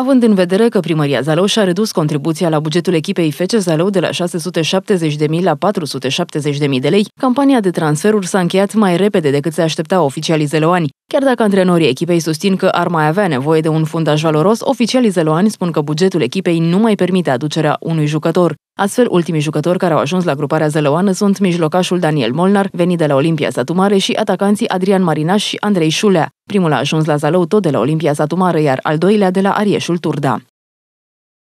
Având în vedere că primăria Zalău și-a redus contribuția la bugetul echipei FC Zalău de la 670.000 la 470.000 de lei, campania de transferuri s-a încheiat mai repede decât se aștepta oficialii zeloani. Chiar dacă antrenorii echipei susțin că ar mai avea nevoie de un fundaj valoros, oficialii zeloani spun că bugetul echipei nu mai permite aducerea unui jucător. Astfel, ultimii jucători care au ajuns la gruparea zălăoană sunt mijlocașul Daniel Molnar, venit de la Olimpia Satu Mare, și atacanții Adrian Marinaș și Andrei Șulea. Primul a ajuns la Zalău tot de la Olimpia Satu Mare, iar al doilea de la Arieșul Turda.